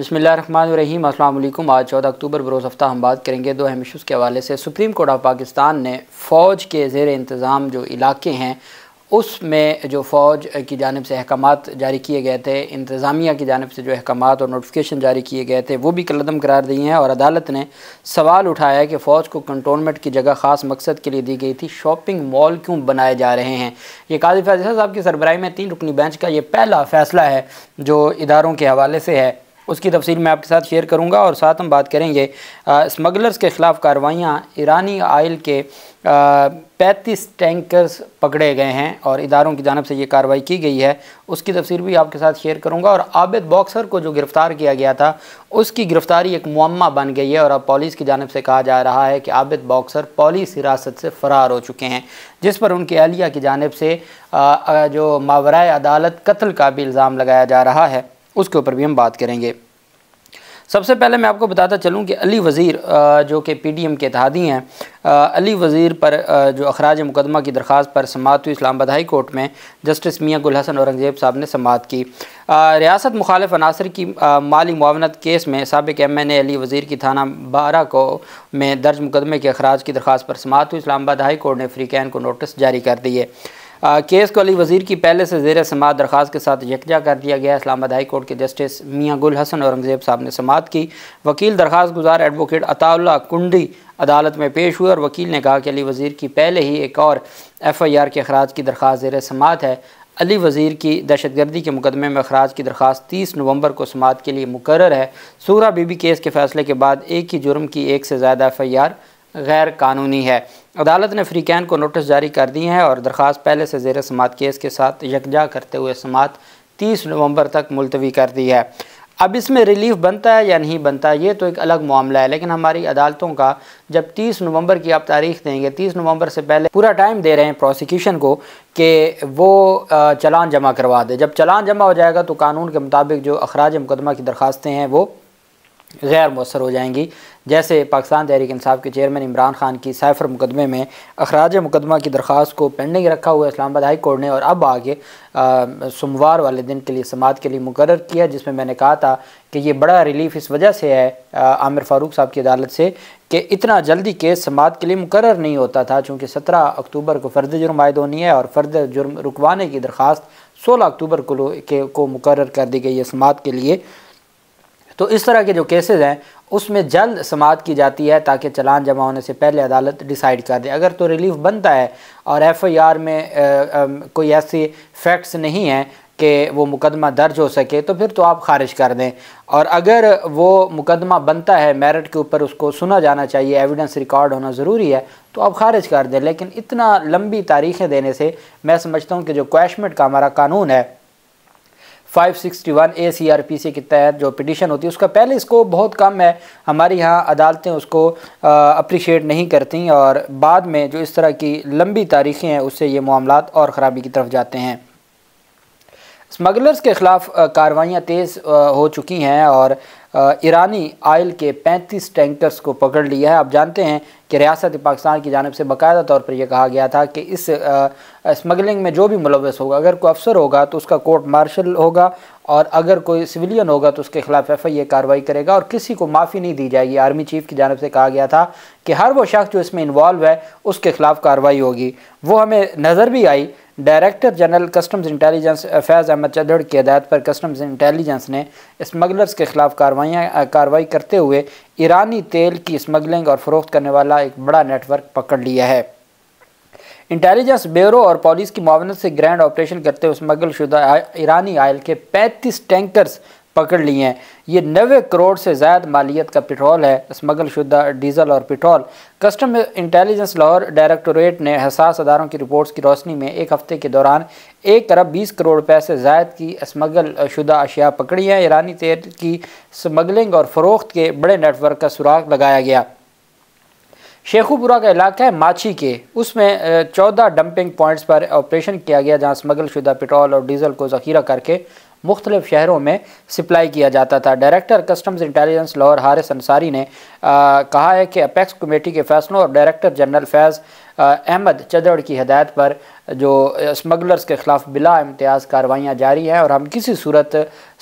बसमिल अल्लाम आज चौदह अक्टूबर बरोज़ हफ्ता हम बात करेंगे दो अहम इशूज़ के हवाले से सुप्रीम कोर्ट ऑफ पाकिस्तान ने फ़ौज के जेर इंतज़ाम जो इलाके हैं उसमें जो फ़ौज की जानब से अहकाम जारी किए गए थे इंतज़ामिया की जानब से जो अहकाम और नोटिफिकेशन जारी किए गए थे वो भी कलदम करार दिए हैं और अदालत ने सवाल उठाया कि फ़ौज को कंटोनमेंट की जगह ख़ास मकसद के लिए दी गई थी शॉपिंग मॉल क्यों बनाए जा रहे हैं ये काजी फैजल साहब की सरबराही में तीन रुकनी बेंच का ये पहला फ़ैसला है जो इदारों के हवाले से है उसकी तफसील मैं आपके साथ शेयर करूँगा और साथ हम बात करेंगे स्मगलर्स के ख़िलाफ़ कार्रवाइयाँ ईरानी आयल के पैंतीस टैंकर्स पकड़े गए हैं और इदारों की जानब से ये कार्रवाई की गई है उसकी तफसीर भी आपके साथ शेयर करूँगा और आबिद बॉक्सर को जो गिरफ़्तार किया गया था उसकी गिरफ़्तारी एक मम्मा बन गई है और अब पुलिस की जानब से कहा जा रहा है कि आबिद बॉक्सर पुलिस हिरासत से फ़रार हो चुके हैं जिस पर उनकी अहलिया की जानब से जो मावरा अदालत कत्ल का भी इल्ज़ाम लगाया जा रहा है उसके ऊपर भी हम बात करेंगे सबसे पहले मैं आपको बताता चलूँ कि अली वज़ीर जो कि पी डी एम के इतिहादी हैं अली वज़ीर पर जो अखराज मुकदमा की दरख्वास्त पर समात हुई इस्लामाबाद हाई कोर्ट में जस्टिस मियाँ गुल हसन औरंगज़ेब साहब ने समात की रियासत मुखालफ अनासर की माली मुआवनत केस में सबक एम एन ए अली वज़ीर की थाना बारह को में दर्ज मुकदमे के अखराज की दरख्वास्त पर समात हुई आबाद हाई कोर्ट ने फ्री कैन को नोटिस जारी कर दिए केस को अली वज़ीर की पहले से जेर समात दरख्वास्त के साथ यकजा कर दिया गया इस्लामाबाद हाई कोर्ट के जस्टिस मियाँ गुल हसन औरंगज़ेब साहब ने समात की वकील दरख्वास्त गुजार एडवोकेट अताउल्ला कुंडी अदालत में पेश हुए और वकील ने कहा कि अली वज़ीर की पहले ही एक और एफ़ आई आर के अखराज की दरख्वास्त जेर समात है अली वज़ीर की दहशत गर्दी के मुकदमे में अखराज की दरख्वास्त तीस नवंबर को समात के लिए मुकर है सूरा बीबी केस के फैसले के बाद एक ही जुर्म की एक से ज़्यादा एफ़ आई आर गैर कानूनी है अदालत ने फ्रीकैन को नोटिस जारी कर दिए हैं और दरख्वास पहले से जेर समात केस के साथ यकजा करते हुए समात तीस नवंबर तक मुलतवी कर दी है अब इसमें रिलीफ बनता है या नहीं बनता है ये तो एक अलग मामला है लेकिन हमारी अदालतों का जब 30 नवंबर की आप तारीख देंगे 30 नवंबर से पहले पूरा टाइम दे रहे हैं प्रोसिक्यूशन को कि वो चलान जमा करवा दे जब चलान जमा हो जाएगा तो कानून के मुताबिक जो अखराज मुकदमा की दरखास्तें हैं वो गैर मौसर हो जाएंगी जैसे पाकिस्तान तहरीक इंसाफ के चेयरमैन इमरान खान की साइफर मुकदमे में अखराज मुकदमा की दरख्वास्त को पेंडिंग रखा हुआ इस्लामाबाद हाई कोर्ट ने और अब आगे सोमवार वाले दिन के लिए समात के लिए मुकर किया जिसमें मैंने कहा था कि ये बड़ा रिलीफ इस वजह से है आमिर फारूक साहब की अदालत से कि इतना जल्दी केस समात के लिए मुकर नहीं होता था चूँकि सत्रह अक्टूबर को फ़र्द जुर्म आयद होनी है और फ़र्द जुर्म रुकवाने की दरख्वास्त सोलह अक्टूबर को को मुकर कर दी गई है समात के लिए तो इस तरह के जो केसेज़ हैं उसमें जल्द समाप्त की जाती है ताकि चलान जमा होने से पहले अदालत डिसाइड कर दे अगर तो रिलीफ बनता है और एफआईआर में आ, आ, कोई ऐसी फैक्ट्स नहीं हैं कि वो मुकदमा दर्ज हो सके तो फिर तो आप खारिज कर दें और अगर वो मुकदमा बनता है मेरिट के ऊपर उसको सुना जाना चाहिए एविडेंस रिकॉर्ड होना ज़रूरी है तो आप खारिज कर दें लेकिन इतना लंबी तारीखें देने से मैं समझता हूँ कि जो क्वैशमेंट का हमारा कानून है 561 ए सीआरपी सी के तहत जो पिटिशन होती है उसका पहले इसको बहुत कम है हमारे यहाँ अदालतें उसको अप्रिशिएट नहीं करती और बाद में जो इस तरह की लंबी तारीखें हैं उससे ये मामला और ख़राबी की तरफ जाते हैं स्मगलर्स के ख़िलाफ़ कार्रवाइयाँ तेज़ हो चुकी हैं और ईरानी आयल के 35 टैंकर्स को पकड़ लिया है आप जानते हैं कि रियासत पाकिस्तान की जानब से बाकायदा तौर पर यह कहा गया था कि इस स्मगलिंग में जो भी मुलवस होगा अगर कोई अफसर होगा तो उसका कोर्ट मार्शल होगा और अगर कोई सिविलियन होगा तो उसके ख़िलाफ़ एफ आई ए कार्रवाई करेगा और किसी को माफ़ी नहीं दी जाएगी आर्मी चीफ की जानब से कहा गया था कि हर वो शख्स जो इसमें इन्वॉल्व है उसके ख़िलाफ़ कार्रवाई होगी वो हमें नज़र भी आई director general customs intelligence Faiz Ahmad Chadhar की हदायत पर कस्टम्स इंटेलिजेंस ने स्मगलर्स के खिलाफ कार्रवाइयाँ कार्रवाई करते हुए ईरानी तेल की स्मगलिंग और फरोख्त करने वाला एक बड़ा नेटवर्क पकड़ लिया है इंटेलिजेंस ब्यूरो और पुलिस की मावनत से ग्रैंड ऑपरेशन करते हुए स्मगल शुदा ईरानी आयल के 35 टैंकर्स पकड़ लिए हैं ये नबे करोड़ से ज़्यादा मालियत का पेट्रोल है स्मगल शुदा डीजल और petrol custom intelligence Lahore directorate ने हसास अदारों की रिपोर्ट्स की रोशनी में एक हफ़्ते के दौरान एक अरब बीस करोड़ रुपए से ज़ायद की स्मगल शुदा अशिया पकड़ी हैं ईरानी तेल की स्मगलिंग और फ़रोख्त के बड़े नेटवर्क का सुराग लगाया गया शेखुपुरा का इलाका है माछी के उसमें चौदह डंपिंग पॉइंट्स पर ऑपरेशन किया गया जहां स्मगल शुदा पेट्रोल और डीजल को ज़खीरा करके मुख्तलिफ शहरों में सप्लाई किया जाता था director customs intelligence Lahore Haris Ansari ने आ, कहा है कि अपेक्स कमेटी के फैसलों और डायरेक्टर जनरल फैज़ अहमद चदड़ की हदायत पर जो स्मगलर्स के ख़िलाफ़ बिला इम्तियाज़ कार्रवाइयाँ जारी हैं और हम किसी सूरत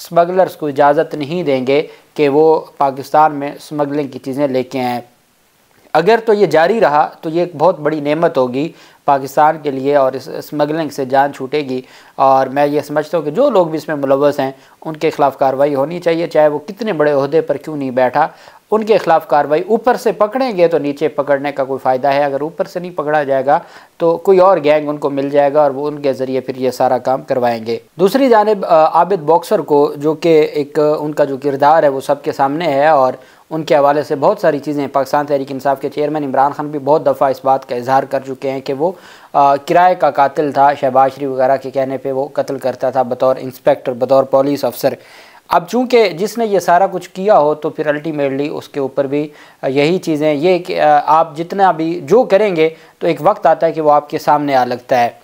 स्मगलर्स को इजाज़त नहीं देंगे कि वो पाकिस्तान में स्मगलिंग की चीज़ें लेके आएँ अगर तो ये जारी रहा तो ये एक बहुत बड़ी नेमत होगी पाकिस्तान के लिए और इस स्मगलिंग से जान छूटेगी और मैं ये समझता हूँ कि जो लोग भी इसमें मुलवस हैं उनके ख़िलाफ़ कार्रवाई होनी चाहिए चाहे वो कितने बड़े अहदे पर क्यों नहीं बैठा उनके ख़िलाफ़ कार्रवाई ऊपर से पकड़ेंगे तो नीचे पकड़ने का कोई फ़ायदा है अगर ऊपर से नहीं पकड़ा जाएगा तो कोई और गैंग उनको मिल जाएगा और वो उनके ज़रिए फिर ये सारा काम करवाएंगे दूसरी जानब आबिद बॉक्सर को जो कि एक उनका जो किरदार है वो सबके सामने है और उनके हवाले से बहुत सारी चीज़ें पाकिस्तान तहरीक इंसाफ के चेयरमैन इमरान खान भी बहुत दफ़ा इस बात का इजहार कर चुके हैं कि वो किराए का कातिल था शहबाज शरीफ वगैरह के कहने पर वो कत्ल करता था बतौर इंस्पेक्टर बतौर पुलिस अफसर अब चूंकि जिसने ये सारा कुछ किया हो तो फिर अल्टीमेटली उसके ऊपर भी यही चीज़ें ये कि आप जितना भी जो करेंगे तो एक वक्त आता है कि वो आपके सामने आ लगता है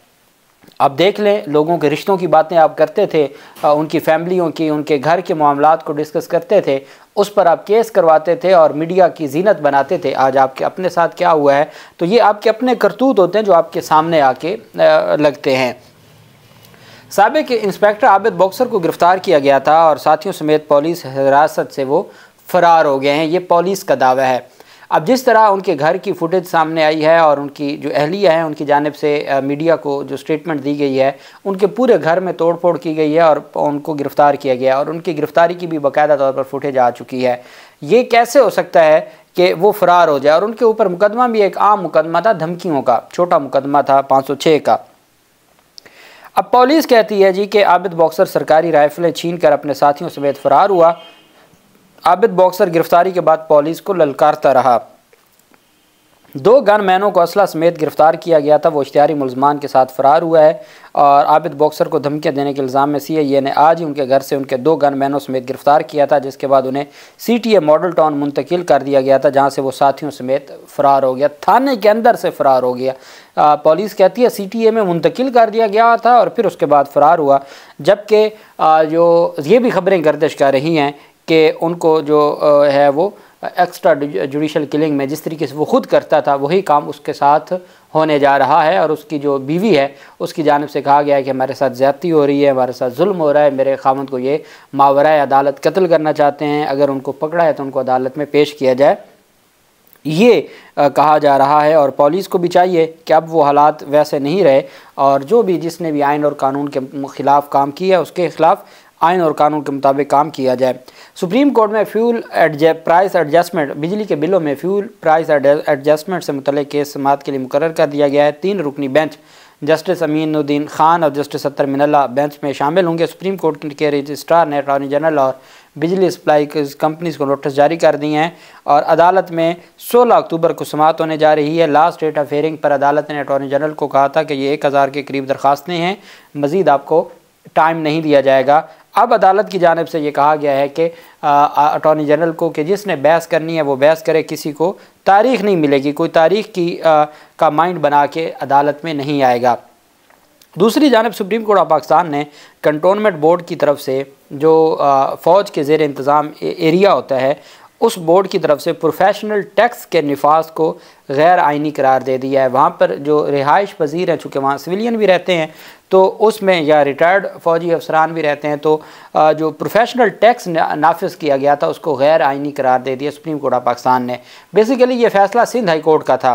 अब देख लें लोगों के रिश्तों की बातें आप करते थे उनकी फैमिलियों की उनके घर के मामला को डिस्कस करते थे उस पर आप केस करवाते थे और मीडिया की जीनत बनाते थे आज आपके अपने साथ क्या हुआ है तो ये आपके अपने करतूत होते हैं जो आपके सामने आके लगते हैं सबक इंस्पेक्टर आबिद बॉक्सर को गिरफ़्तार किया गया था और साथियों समेत पुलिस हिरासत से वो फ़रार हो गए हैं ये पुलिस का दावा है अब जिस तरह उनके घर की फुटेज सामने आई है और उनकी जो अहलिया है उनकी जानब से मीडिया को जो स्टेटमेंट दी गई है उनके पूरे घर में तोड़ फोड़ की गई है और उनको गिरफ़्तार किया गया और उनकी गिरफ़्तारी की भी बाकायदा तौर पर फुटेज आ चुकी है ये कैसे हो सकता है कि वो फ़रार हो जाए और उनके ऊपर मुकदमा भी एक आम मुकदमा था धमकियों का छोटा मुकदमा था पाँच सौ छः का अब पुलिस कहती है जी कि आबिद बॉक्सर सरकारी राइफलें छीन कर अपने साथियों समेत फ़रार हुआ आबिद बॉक्सर गिरफ्तारी के बाद पुलिस को ललकारता रहा दो गनमैनों को असला समेत गिरफ्तार किया गया था वो इश्तारी मुलजमान के साथ फ़रार हुआ है और आबिद बॉक्सर को धमकियाँ देने के इल्ज़ाम में सी ए ने आज ही उनके घर से उनके दो गनमैनों समेत गिरफ़्तार किया था जिसके बाद उन्हें C T A model town मुंतकिल कर दिया गया था जहाँ से वो साथियों समेत फ़रार हो गया थाने के अंदर से फ़रार हो गया पुलिस कहती है सी टी ए में मुंतकिल कर दिया गया था और फिर उसके बाद फ़रार हुआ जबकि जो ये भी खबरें गर्दिश कर रही हैं कि उनको जो है वो एक्स्ट्रा जुडिशल किलिंग में जिस तरीके से वो खुद करता था वही काम उसके साथ होने जा रहा है और उसकी जो बीवी है उसकी जानब से कहा गया है कि हमारे साथ ज़्यादती हो रही है हमारे साथ जुल्म हो रहा है मेरे खामद को ये मावरा अदालत कत्ल करना चाहते हैं अगर उनको पकड़ा है तो उनको अदालत में पेश किया जाए ये आ, कहा जा रहा है और पुलिस को भी चाहिए कि अब वो हालात वैसे नहीं रहे और जो भी जिसने भी आयन और कानून के ख़िलाफ़ काम किया उसके ख़िलाफ़ आयन और कानून के मुताबिक काम किया जाए सुप्रीम कोर्ट में फ्यूल प्राइस एडजस्टमेंट बिजली के बिलों में फ्यूल प्राइस एडजस्टमेंट से मुतल केस समात के लिए मुकर कर दिया गया है तीन रुकनी बेंच जस्टिस अमीनुद्दीन खान और जस्टिस सत्तर मिनला बेंच में शामिल होंगे सुप्रीम कोर्ट के रजिस्ट्रार ने अटॉर्नी जनरल और बिजली सप्लाई कंपनीज को नोटिस जारी कर दिए हैं और अदालत में 16 अक्टूबर को समाप्त होने जा रही है लास्ट डेट ऑफ हेयरिंग पर अदालत ने अटॉर्नी जनरल को कहा था कि ये एक हज़ार के करीब दरख्वास्तें हैं मज़ीद आपको टाइम नहीं दिया जाएगा अब अदालत की जानब से ये कहा गया है कि अटॉर्नी जनरल को कि जिसने बहस करनी है वो बहस करे किसी को तारीख नहीं मिलेगी कोई तारीख की आ, का माइंड बना के अदालत में नहीं आएगा दूसरी जानब सुप्रीम कोर्ट ऑफ पाकिस्तान ने कंटोनमेंट बोर्ड की तरफ से जो फ़ौज के जेर इंतज़ाम एरिया होता है उस बोर्ड की तरफ से प्रोफेशनल टैक्स के नफाज को गैर आइनी करार दे दिया है वहाँ पर जो रिहाइश पजीर हैं चूँकि वहाँ सिविलियन भी रहते हैं तो उसमें या रिटायर्ड फ़ौजी अफसरान भी रहते हैं तो जो प्रोफेशनल टैक्स नाफज किया गया था उसको गैर आइनी करार दे दिया सुप्रीम कोर्ट ऑफ पाकिस्तान ने बेसिकली ये फ़ैसला सिंध हाई कोर्ट का था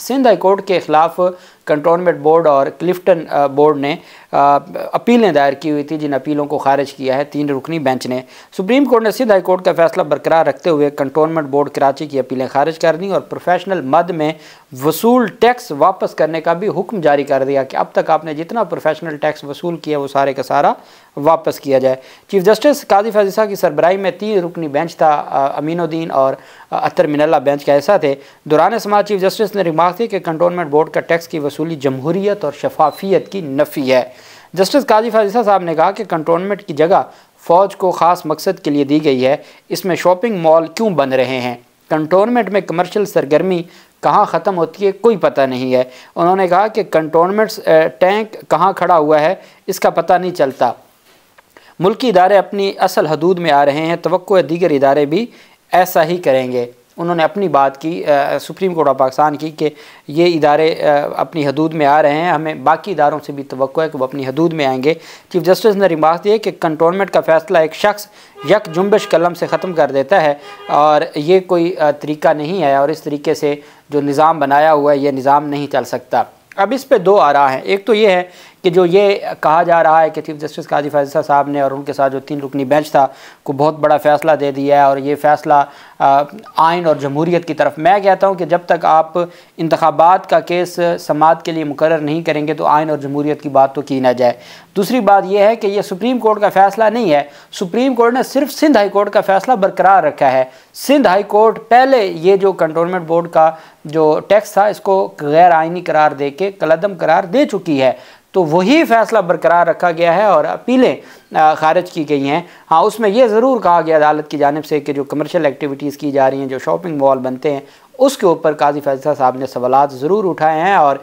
सिंध हाई कोर्ट के ख़िलाफ़ कंटोनमेंट बोर्ड और क्लिफ्टन बोर्ड ने अपीलें दायर की हुई थी जिन अपीलों को खारिज किया है तीन रुकनी बेंच ने सुप्रीम कोर्ट ने सिंध हाईकोर्ट का फैसला बरकरार रखते हुए कंटोनमेंट बोर्ड कराची की अपीलें खारिज कर दी और प्रोफेशनल मद में वसूल टैक्स वापस करने का भी हुक्म जारी कर दिया कि अब तक आपने जितना प्रोफेशनल टैक्स वसूल किया वो सारे का सारा वापस किया जाए चीफ जस्टिस काजी फजीसा की सरबराही में तीन रुकनी बेंच था अमीनुद्दीन और अतर मिनला बेंच का ऐसा थे दौरान समाज चीफ जस्टिस ने रिमार्क थी कि कंटोनमेंट बोर्ड का टैक्स की वसूल हसूली जमहूरीत और शफाफियत की नफ़ी है जस्टिस काजी फाजिसा साहब ने कहा कि कंटोनमेंट की जगह फ़ौज को ख़ास मकसद के लिए दी गई है इसमें शॉपिंग मॉल क्यों बन रहे हैं कंटोनमेंट में कमर्शियल सरगर्मी कहाँ ख़त्म होती है कोई पता नहीं है उन्होंने कहा कि कंटोनमेंट्स टैंक कहाँ खड़ा हुआ है इसका पता नहीं चलता मुल्की इदारे अपनी असल हदूद में आ रहे हैं तो दीगर इदारे भी ऐसा ही करेंगे उन्होंने अपनी बात की आ, सुप्रीम कोर्ट ऑफ पाकिस्तान की कि ये इदारे आ, अपनी हदूद में आ रहे हैं हमें बाकी इदारों से भी तो है कि वो अपनी हदूद में आएंगे चीफ जस्टिस ने रिमार्क दिए कि कंटोनमेंट का फ़ैसला एक शख्स यक जुम्बश कलम से ख़त्म कर देता है और ये कोई तरीका नहीं है और इस तरीके से जो निज़ाम बनाया हुआ है ये निज़ाम नहीं चल सकता अब इस पर दो आ रहा है एक तो ये है कि जो ये कहा जा रहा है कि चीफ जस्टिस काजी फैजा साहब ने और उनके साथ जो तीन रुकनी बेंच था को बहुत बड़ा फ़ैसला दे दिया है और ये फ़ैसला आइन और जमहूरीत की तरफ मैं कहता हूँ कि जब तक आप इंतबात का केस समात के लिए मुकर नहीं करेंगे तो आइन और जमहूरीत की बात तो की ना जाए दूसरी बात यह है कि यह सुप्रीम कोर्ट का फ़ैसला नहीं है सुप्रीम कोर्ट ने सिर्फ सिंध हाई कोर्ट का फ़ैसला बरकरार रखा है सिंध हाई कोर्ट पहले ये जो कंटोनमेंट बोर्ड का जो टैक्स था इसको गैर आइनी करार दे के कलदम करार दे चुकी है तो वही फैसला बरकरार रखा गया है और अपीलें खारिज की गई हैं हाँ उसमें यह ज़रूर कहा गया अदालत की जानब से कि जो कमर्शियल एक्टिविटीज़ की जा रही हैं जो शॉपिंग मॉल बनते हैं उसके ऊपर काजी फैसला साहब ने सवाल ज़रूर उठाए हैं और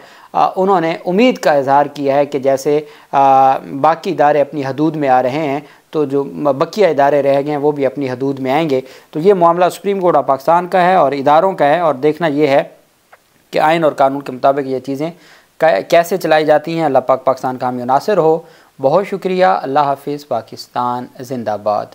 उन्होंने उम्मीद का इजहार किया है कि जैसे बाकी इदारे अपनी हदूद में आ रहे हैं तो जो बकिया इदारे रह गए हैं वो भी अपनी हदूद में आएंगे तो ये मामला सुप्रीम कोर्ट ऑफ पाकिस्तान का है और इदारों का है और देखना ये है कि आयन और कानून के मुताबिक ये चीज़ें कैसे चलाई जाती हैं अल्लाह पाक पाकिस्तान का हामी नासिर हो बहुत शुक्रिया अल्लाह हाफिज़ पाकिस्तान जिंदाबाद